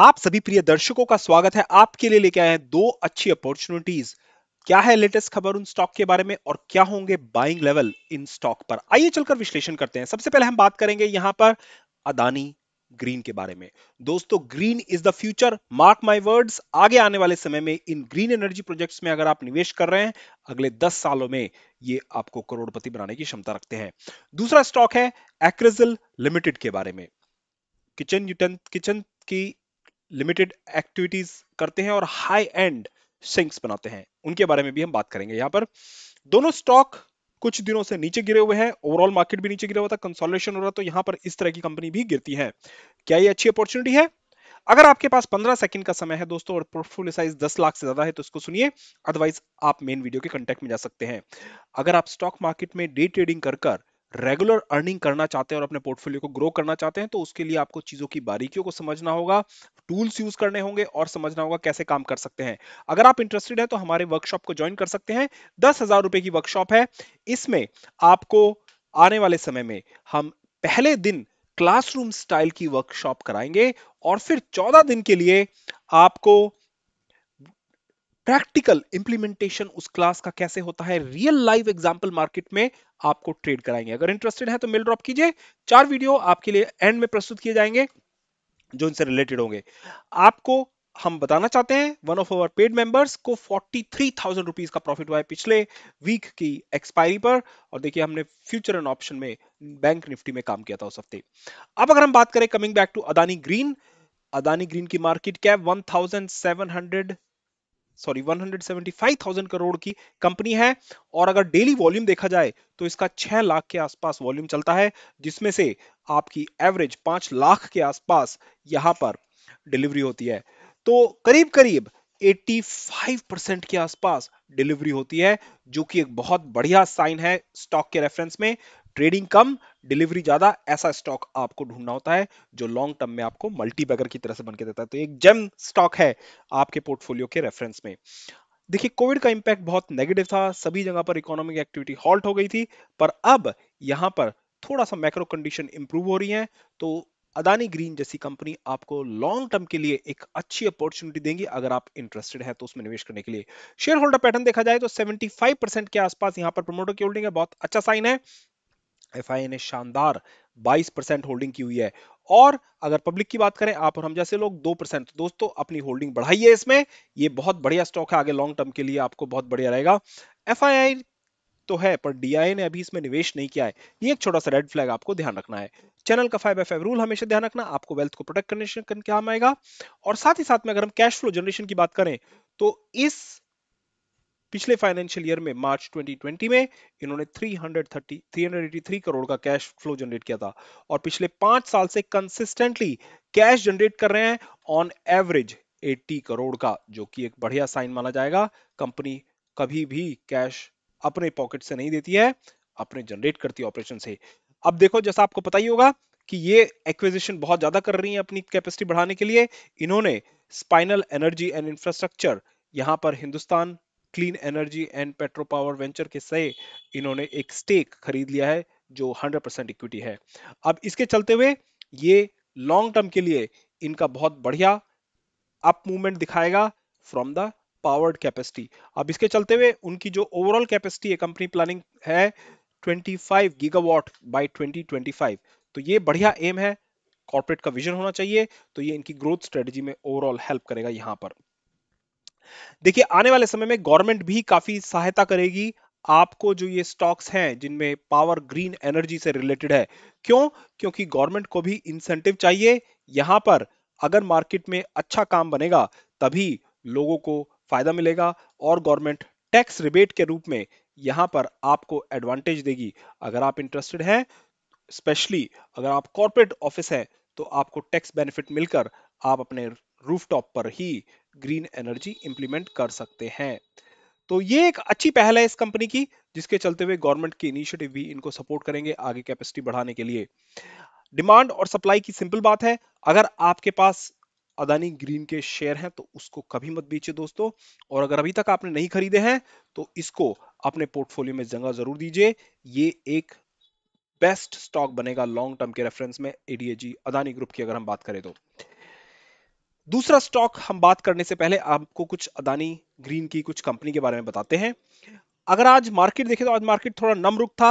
आप सभी प्रिय दर्शकों का स्वागत है आपके लिए लेके आए हैं दो अच्छी अपॉर्चुनिटीज क्या है लेटेस्ट खबर उन स्टॉक के बारे में और क्या होंगे बाइंग लेवल इन स्टॉक पर आइए चलकर विश्लेषण करते हैं सबसे पहले हम बात करेंगे यहां पर अदानी ग्रीन के बारे में दोस्तों green is the future mark my words आगे आने वाले समय में इन ग्रीन एनर्जी प्रोजेक्ट्स में अगर आप निवेश कर रहे हैं अगले 10 सालों में ये आपको करोड़पति बनाने की क्षमता रखते हैं दूसरा स्टॉक है एक्रेजल लिमिटेड के बारे में किचन यूटन किचन की लिमिटेड एक्टिविटीज करते हैं और हाई एंड सिंक्स बनाते हैं उनके बारे में भी हम बात करेंगे यहाँ पर दोनों स्टॉक कुछ दिनों से नीचे गिरे हुए हैं ओवरऑल मार्केट भी नीचे गिरा हुआ था कंसोलिडेशन हो रहा तो यहाँ पर इस तरह की कंपनी भी गिरती है क्या ये अच्छी अपॉर्चुनिटी है अगर आपके पास 15 सेकंड का समय है दोस्तों और पोर्टफोलियो साइज 10 लाख से ज्यादा है तो इसको सुनिए अदरवाइज आप मेन वीडियो के कंटेक्ट में जा सकते हैं अगर आप स्टॉक मार्केट में डे ट्रेडिंग कर कर रेगुलर अर्निंग करना चाहते हैं और अपने पोर्टफोलियो को ग्रो करना चाहते हैं तो उसके लिए आपको चीजों की बारीकियों को समझना होगा टूल्स यूज करने होंगे और समझना होगा कैसे काम कर सकते हैं अगर आप इंटरेस्टेड है तो हमारे वर्कशॉप को ज्वाइन कर सकते हैं दस हजार रुपए की वर्कशॉप है इसमें आपको आने वाले समय में हम पहले दिन क्लासरूम स्टाइल की वर्कशॉप कराएंगे और फिर 14 दिन के लिए आपको प्रैक्टिकल इंप्लीमेंटेशन उस क्लास का कैसे होता है रियल लाइव एग्जांपल मार्केट में आपको ट्रेड कराएंगे अगर इंटरेस्टेड है तो मेल ड्रॉप कीजिए चार वीडियो आपके लिए एंड में प्रस्तुत किए जाएंगे जो इनसे रिलेटेड होंगे आपको हम बताना चाहते हैं one of our paid members को फोर्टी थ्री थाउजेंड रुपीज का प्रॉफिट हुआ है पिछले वीक की एक्सपायरी पर और देखिए हमने फ्यूचर एंड ऑप्शन में बैंक निफ्टी में काम किया था उस हफ्ते अब अगर हम बात करें coming back to Adani green Adani green की market cap hundred sorry 175,000 crore की कंपनी है और अगर डेली वॉल्यूम देखा जाए तो इसका 6 लाख के आसपास वॉल्यूम चलता है जिसमें से आपकी एवरेज 5 लाख के आसपास यहां पर डिलीवरी होती है तो करीब करीब 85% परसेंट के आसपास डिलीवरी होती है जो कि एक बहुत बढ़िया साइन है स्टॉक के रेफरेंस में ट्रेडिंग कम डिलीवरी ज्यादा ऐसा स्टॉक आपको ढूंढना होता है जो लॉन्ग टर्म में आपको मल्टी बैगर की तरह से बनकर देता है तो एक जेम स्टॉक है आपके पोर्टफोलियो के रेफरेंस में देखिए कोविड का इम्पैक्ट बहुत नेगेटिव था सभी जगह पर इकोनॉमिक एक्टिविटी हॉल्ट हो गई थी पर अब यहाँ पर थोड़ा सा मैक्रो कंडीशन इंप्रूव हो रही है तो अदानी ग्रीन जैसी कंपनी आपको लॉन्ग टर्म के लिए एक अच्छी अपॉर्चुनिटी देंगी अगर आप इंटरेस्टेड हैं तो उसमें निवेश करने के लिए शेयर होल्डर पैटर्न देखा जाए तो 75 परसेंट के आसपास यहाँ पर प्रमोटर की होल्डिंग है बहुत अच्छा साइन है एफ ने शानदार 22 परसेंट होल्डिंग की हुई है और अगर पब्लिक की बात करें आप और हम जैसे लोग दो परसेंट दोस्तों अपनी होल्डिंग बढ़ाइए इसमें ये बहुत बढ़िया स्टॉक है आगे लॉन्ग टर्म के लिए आपको बहुत बढ़िया रहेगा एफ तो है पर डी ने अभी इसमें निवेश नहीं किया है ये एक छोटा सा रेड फ्लैग आपको ध्यान रखना है चैनल का फाइव एफ रूल हमेशा ध्यान रखना आपको वेल्थ को प्रोटेक्ट करने काम आएगा और साथ ही साथ में अगर हम कैश फ्लो जनरेशन की बात करें तो इस पिछले फाइनेंशियल ईयर में मार्च 2020 में इन्होंने 330 383 करोड़ का कैश फ्लो जनरेट किया था और पिछले पांच साल से कंसिस्टेंटली कैश जनरेट कर रहे हैं ऑन एवरेज 80 करोड़ का जो कि एक बढ़िया साइन माना जाएगा कंपनी कभी भी कैश अपने पॉकेट से नहीं देती है अपने जनरेट करती है ऑपरेशन से अब देखो जैसा आपको पता ही होगा कि ये एक्विजिशन बहुत ज्यादा कर रही है अपनी कैपेसिटी बढ़ाने के लिए इन्होंने स्पाइनल एनर्जी एंड इंफ्रास्ट्रक्चर यहां पर Hindustan clean energy and petro power venture के से इन्होंने एक स्टेक खरीद लिया है जो 100 परसेंट इक्विटी है अब इसके चलते हुए ये लॉन्ग टर्म के लिए इनका बहुत बढ़िया अप मूवमेंट दिखाएगा फ्रॉम द पावर्ड कैपेसिटी अब इसके चलते हुए उनकी जो ओवरऑल कैपेसिटी है कंपनी प्लानिंग है 25 गीगावाट बाय 2025 तो ये बढ़िया एम है कॉर्पोरेट का विजन होना चाहिए तो ये इनकी ग्रोथ स्ट्रेटजी में ओवरऑल हेल्प करेगा यहाँ पर देखिए आने वाले समय में गवर्नमेंट भी काफी सहायता करेगी आपको जो ये स्टॉक्स हैं जिनमें पावर ग्रीन एनर्जी से रिलेटेड है क्यों क्योंकि गवर्नमेंट को भी इंसेंटिव चाहिए यहां पर अगर मार्केट में अच्छा काम बनेगा तभी लोगों को फायदा मिलेगा और गवर्नमेंट टैक्स रिबेट के रूप में यहां पर आपको एडवांटेज देगी अगर आप इंटरेस्टेड हैं स्पेशली अगर आप कॉर्पोरेट ऑफिस हैं तो आपको टैक्स बेनिफिट मिलकर आप अपने रूफटॉप पर ही ग्रीन एनर्जी इंप्लीमेंट कर सकते हैं तो ये एक अच्छी पहल है इस कंपनी की जिसके चलते हुए गवर्नमेंट के इनिशिएटिव भी इनको सपोर्ट करेंगे आगे कैपेसिटी बढ़ाने के लिए डिमांड और सप्लाई की सिंपल बात है अगर आपके पास अदानी ग्रीन के शेयर हैं तो उसको कभी मत बेचिए दोस्तों और अगर अभी तक आपने नहीं खरीदे हैं तो इसको अपने पोर्टफोलियो में जगह जरूर दीजिए ये एक बेस्ट स्टॉक बनेगा लॉन्ग टर्म के रेफरेंस में एडीएजी अदानी ग्रुप की अगर हम बात करें तो दूसरा स्टॉक हम बात करने से पहले आपको कुछ अदानी ग्रीन की कुछ कंपनी के बारे में बताते हैं अगर आज मार्केट देखें तो आज मार्केट थोड़ा नम रुक था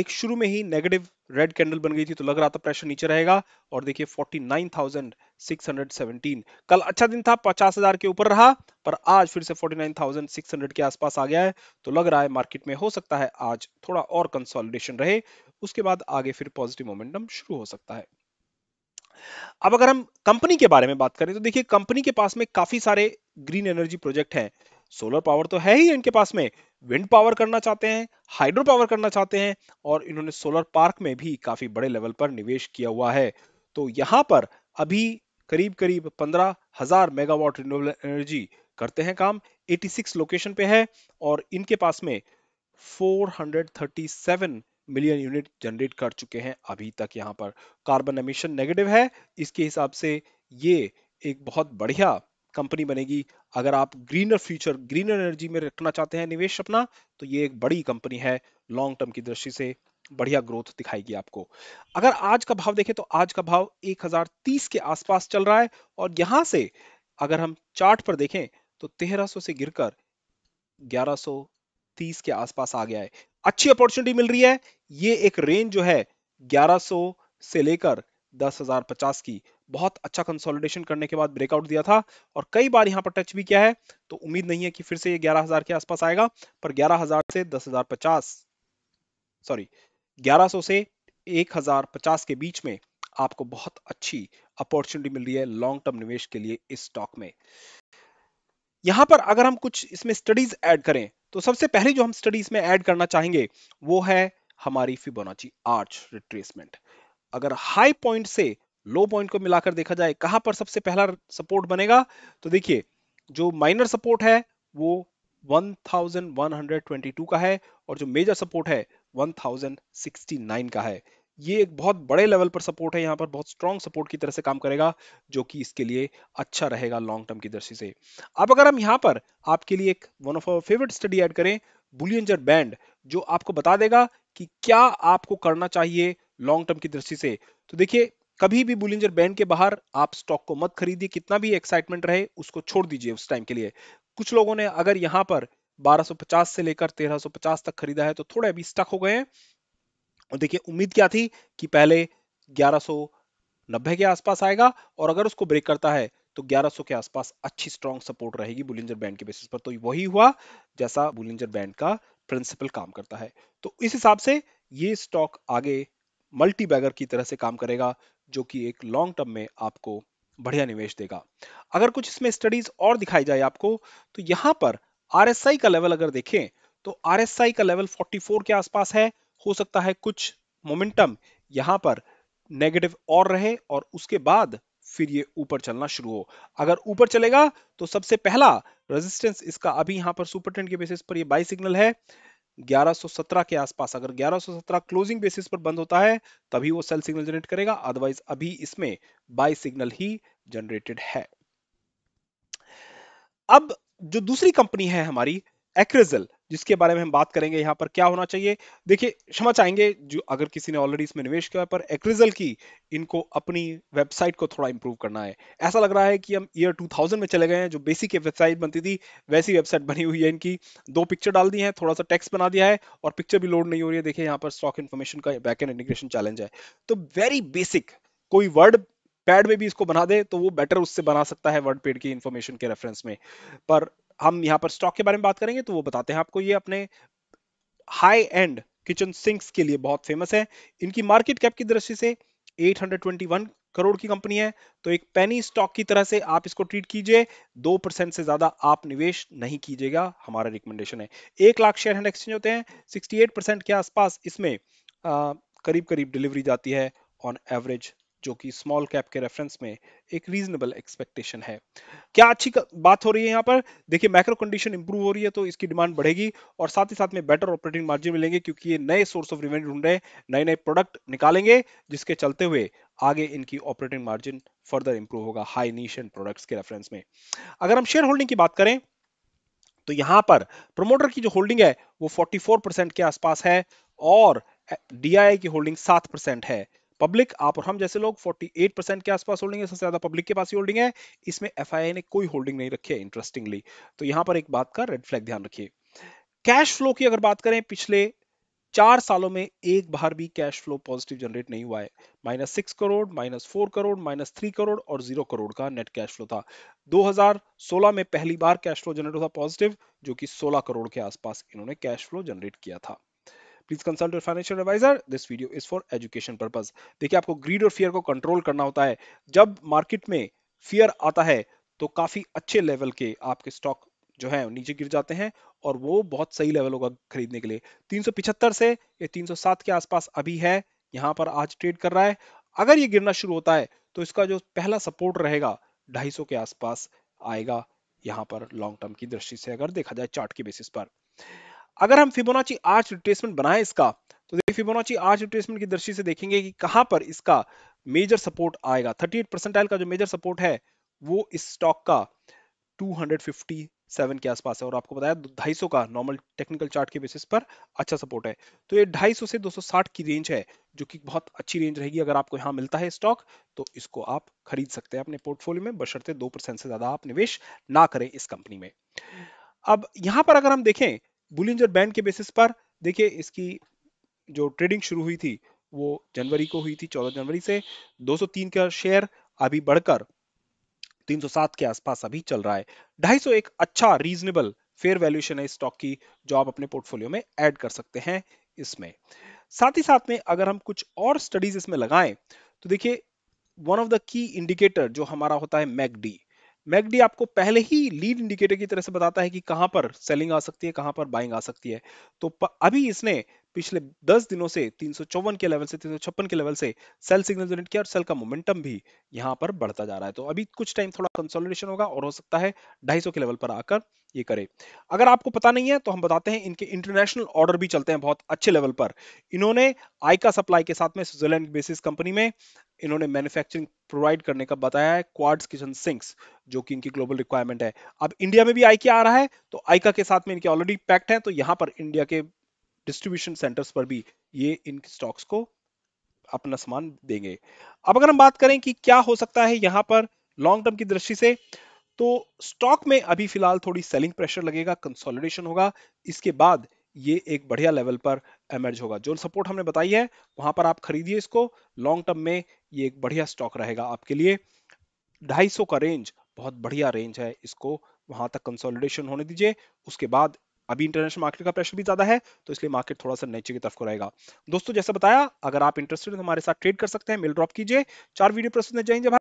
एक शुरू में ही नेगेटिव रेड कैंडल बन गई थी तो लग रहा था प्रेशर नीचे रहेगा और देखिए 49,617 कल अच्छा दिन था 50,000 के ऊपर रहा पर आज फिर से 49,600 के आसपास आ गया है तो लग रहा है मार्केट में हो सकता है आज थोड़ा और कंसोलिडेशन रहे उसके बाद आगे फिर पॉजिटिव मोमेंटम शुरू हो सकता है अब अगर हम कंपनी के बारे में बात करें तो देखिए कंपनी के पास में काफी सारे ग्रीन एनर्जी प्रोजेक्ट हैं सोलर पावर तो है ही इनके पास में विंड पावर करना चाहते हैं हाइड्रो पावर करना चाहते हैं और इन्होंने सोलर पार्क में भी काफी बड़े लेवल पर निवेश किया हुआ है तो यहाँ पर अभी करीब करीब पंद्रह हजार मेगावाट रिन्यूएबल एनर्जी करते हैं काम 86 लोकेशन पे है और इनके पास में 437 मिलियन यूनिट जनरेट कर चुके हैं अभी तक यहाँ पर कार्बन एमिशन नेगेटिव है इसके हिसाब से ये एक बहुत बढ़िया कंपनी बनेगी अगर आप ग्रीनर फ्यूचर ग्रीनर एनर्जी में रखना चाहते हैं निवेश अपना तो ये एक बड़ी कंपनी है लॉन्ग टर्म की दृष्टि से बढ़िया ग्रोथ दिखाएगी आपको अगर आज का भाव देखें तो आज का भाव 1030 के आसपास चल रहा है और यहां से अगर हम चार्ट पर देखें तो 1300 से गिरकर 1130 के आसपास आ गया है अच्छी अपॉर्चुनिटी मिल रही है ये एक रेंज जो है 1100 से लेकर 10,050 की बहुत अच्छा कंसोलिडेशन करने के बाद ब्रेकआउट दिया था और कई बार यहाँ पर टच भी किया है तो उम्मीद नहीं है कि फिर से ये 11,000 के आसपास आएगा पर 11,000 से 10,050 सॉरी 1100 से 1,050 के बीच में आपको बहुत अच्छी अपॉर्चुनिटी मिल रही है लॉन्ग टर्म निवेश के लिए इस स्टॉक में यहां पर अगर हम कुछ इसमें स्टडीज एड करें तो सबसे पहले जो हम स्टडीज में ऐड करना चाहेंगे वो है हमारी फिबोनाची आर्च रिट्रेसमेंट अगर हाई पॉइंट से लो पॉइंट को मिलाकर देखा जाए कहां पर सबसे पहला सपोर्ट बनेगा तो देखिए जो माइनर सपोर्ट है वो 1122 का है और जो मेजर सपोर्ट है 1069 का है ये एक बहुत बड़े लेवल पर सपोर्ट है यहाँ पर बहुत स्ट्रॉन्ग सपोर्ट की तरह से काम करेगा जो कि इसके लिए अच्छा रहेगा लॉन्ग टर्म की दृष्टि से अब अगर हम यहाँ पर आपके लिए एक one of our favourite study add करें बुलियंजर बैंड जो आपको बता देगा कि क्या आपको करना चाहिए लॉन्ग टर्म की दृष्टि से तो देखिए कभी भी बुलिंजर बैंड के बाहर आप स्टॉक को मत खरीदिए कितना भी एक्साइटमेंट रहे उसको छोड़ दीजिए उस टाइम के लिए कुछ लोगों ने अगर यहाँ पर 1250 से लेकर 1350 तक खरीदा है तो थोड़े अभी स्टक हो गए हैं और देखिए उम्मीद क्या थी कि पहले 1190 के आसपास आएगा और अगर उसको ब्रेक करता है तो 1100 के आसपास अच्छी स्ट्रॉन्ग सपोर्ट रहेगी बुलिंजर बैंड के बेसिस पर तो वही हुआ जैसा बुलिंजर बैंड का प्रिंसिपल काम करता है तो इस हिसाब से ये स्टॉक आगे मल्टी बैगर की तरह से काम करेगा जो कि एक लॉन्ग टर्म में आपको बढ़िया निवेश देगा अगर कुछ इसमें स्टडीज और दिखाई जाए आपको तो यहाँ पर आरएसआई का लेवल अगर देखें तो आरएसआई का लेवल 44 के आसपास है हो सकता है कुछ मोमेंटम यहां पर नेगेटिव और रहे और उसके बाद फिर ये ऊपर चलना शुरू हो अगर ऊपर चलेगा तो सबसे पहला रेजिस्टेंस इसका अभी यहां पर ट्रेंड के बेसिस पर ये बाई सिग्नल है 1117 के आसपास अगर 1117 क्लोजिंग बेसिस पर बंद होता है तभी वो सेल सिग्नल जनरेट करेगा अदरवाइज अभी इसमें बाई सिग्नल ही जनरेटेड है अब जो दूसरी कंपनी है हमारी एक्रेजल जिसके बारे में हम बात करेंगे यहाँ पर क्या होना चाहिए देखिए क्षमा चाहेंगे जो अगर किसी ने ऑलरेडी इसमें निवेश किया है पर एक्रिजल की इनको अपनी वेबसाइट को थोड़ा इंप्रूव करना है ऐसा लग रहा है कि हम ईयर 2000 में चले गए हैं जो बेसिक वेबसाइट बनती थी वैसी वेबसाइट बनी हुई है इनकी दो पिक्चर डाल दी है थोड़ा सा टेक्स्ट बना दिया है और पिक्चर भी लोड नहीं हो रही है देखिए यहाँ पर स्टॉक इन्फॉर्मेशन का बैक एंड इंटीग्रेशन चैलेंज है तो वेरी बेसिक कोई वर्ड पैड में भी इसको बना दे तो वो बेटर उससे बना सकता है वर्ड पेड की इन्फॉर्मेशन के रेफरेंस में पर हम यहाँ पर स्टॉक के बारे में बात करेंगे तो वो बताते हैं आपको ये अपने हाई एंड किचन सिंक्स के लिए बहुत फेमस है इनकी मार्केट कैप की दृष्टि से 821 करोड़ की कंपनी है तो एक पेनी स्टॉक की तरह से आप इसको ट्रीट कीजिए दो परसेंट से ज्यादा आप निवेश नहीं कीजिएगा हमारा रिकमेंडेशन है एक लाख शेयर हैंड एक्सचेंज होते हैं 68 परसेंट के आसपास इसमें आ, करीब करीब डिलीवरी जाती है ऑन एवरेज जो कि स्मॉल कैप के रेफरेंस में एक रीजनेबल एक्सपेक्टेशन है क्या अच्छी बात हो रही है यहाँ पर देखिए मैक्रो कंडीशन इंप्रूव हो रही है तो इसकी डिमांड बढ़ेगी और साथ ही साथ में बेटर ऑपरेटिंग मार्जिन मिलेंगे क्योंकि ये नए सोर्स ऑफ रिवेन्यू ढूंढ रहे हैं नए नए प्रोडक्ट निकालेंगे जिसके चलते हुए आगे इनकी ऑपरेटिंग मार्जिन फर्दर इंप्रूव होगा हाई नीश प्रोडक्ट्स के रेफरेंस में अगर हम शेयर होल्डिंग की बात करें तो यहां पर प्रमोटर की जो होल्डिंग है वो 44 परसेंट के आसपास है और डीआईआई की होल्डिंग 7 परसेंट है पब्लिक आप और हम जैसे लोग 48 परसेंट के आसपास होल्डिंग है सबसे ज्यादा पब्लिक के पास ही होल्डिंग है इसमें एफ ने कोई होल्डिंग नहीं रखी है इंटरेस्टिंगली तो यहां पर एक बात का रेड फ्लैग ध्यान रखिए कैश फ्लो की अगर बात करें पिछले चार सालों में एक बार भी कैश फ्लो पॉजिटिव जनरेट नहीं हुआ है minus six crore minus four crore minus three crore और जीरो करोड़ का नेट कैश फ्लो था 2016 में पहली बार कैश फ्लो जनरेट हुआ पॉजिटिव जो कि 16 करोड़ के आसपास इन्होंने कैश फ्लो जनरेट किया था please consult your financial advisor this video is for education purpose देखिए आपको ग्रीड और फियर को कंट्रोल करना होता है जब मार्केट में फियर आता है तो काफी अच्छे लेवल के आपके स्टॉक जो है नीचे गिर जाते हैं और वो बहुत सही लेवल होगा खरीदने के लिए 375 से या 307 के आसपास अभी है यहाँ पर आज ट्रेड कर रहा है अगर ये गिरना शुरू होता है तो इसका जो पहला सपोर्ट रहेगा 250 के आसपास आएगा यहाँ पर लॉन्ग टर्म की दृष्टि से अगर देखा जाए चार्ट के बेसिस पर अगर हम फिबोनाची आर्च रिट्रेसमेंट बनाए इसका तो देखिए फिबोनाची आर्च रिट्रेसमेंट की दृष्टि से देखेंगे कि कहां पर इसका मेजर सपोर्ट आएगा 38 परसेंटाइल का जो मेजर सपोर्ट है वो इस स्टॉक का 257 के आसपास है और आपको बताया 250 का नॉर्मल टेक्निकल चार्ट के बेसिस पर अच्छा सपोर्ट है तो ये सौ से साठ की रेंज है जो कि बहुत अच्छी रेंज रहेगी अगर आपको यहाँ मिलता है स्टॉक तो इसको आप खरीद सकते हैं अपने पोर्टफोलियो में बशर्ते दो परसेंट से ज्यादा आप निवेश ना करें इस कंपनी में अब यहाँ पर अगर हम देखें बुलिंजर बैंड के बेसिस पर देखिए इसकी जो ट्रेडिंग शुरू हुई थी वो जनवरी को हुई थी 14 जनवरी से 203 का शेयर अभी बढ़कर 307 के आसपास अभी चल रहा है 250 एक अच्छा रीजनेबल फेयर वैल्यूएशन है स्टॉक की जो आप अपने पोर्टफोलियो में ऐड कर सकते हैं इसमें साथ ही साथ में अगर हम कुछ और स्टडीज इसमें लगाएं तो देखिए one of the key indicator जो हमारा होता है मैकडी मैगडी आपको पहले ही लीड इंडिकेटर की तरह से बताता है कि कहां पर सेलिंग आ सकती है कहां पर बाइंग आ सकती है तो अभी इसने पिछले 10 दिनों से तीन के लेवल से तीन के लेवल से सेल सिग्नल जनरेट किया और सेल का मोमेंटम भी यहां पर बढ़ता जा रहा है तो अभी कुछ टाइम थोड़ा कंसोलिडेशन होगा और हो सकता है ढाई के लेवल पर आकर ये करे अगर आपको पता नहीं है तो हम बताते हैं इनके इंटरनेशनल ऑर्डर भी चलते हैं बहुत अच्छे लेवल पर इन्होंने आईका सप्लाई के साथ में स्विट्जरलैंड बेसिस कंपनी में इन्होंने मैन्युफैक्चरिंग प्रोवाइड करने का बताया है क्वाड्स किचन सिंक्स जो कि इनकी ग्लोबल रिक्वायरमेंट है अब इंडिया में भी आइका आ रहा है तो आईका के साथ में इनके ऑलरेडी पैक्ट है तो यहाँ पर इंडिया के डिस्ट्रीब्यूशन सेंटर्स पर भी ये इन स्टॉक्स को अपना सामान देंगे अब अगर हम बात करें कि क्या हो सकता है यहाँ पर लॉन्ग टर्म की दृष्टि से तो स्टॉक में अभी फिलहाल थोड़ी सेलिंग प्रेशर लगेगा कंसोलिडेशन होगा इसके बाद ये एक बढ़िया लेवल पर एमर्ज होगा जो सपोर्ट हमने बताई है वहां पर आप खरीदिए इसको लॉन्ग टर्म में ये एक बढ़िया स्टॉक रहेगा आपके लिए 250 का रेंज बहुत बढ़िया रेंज है इसको वहां तक कंसोलिडेशन होने दीजिए उसके बाद अभी इंटरनेशनल मार्केट का प्रेशर भी ज्यादा है तो इसलिए मार्केट थोड़ा सा नीचे की तरफ को रहेगा दोस्तों जैसा बताया अगर आप इंटरेस्टेड तो हमारे साथ ट्रेड कर सकते हैं मिल ड्रॉप कीजिए चार वीडियो प्रस्तुत जाएंगे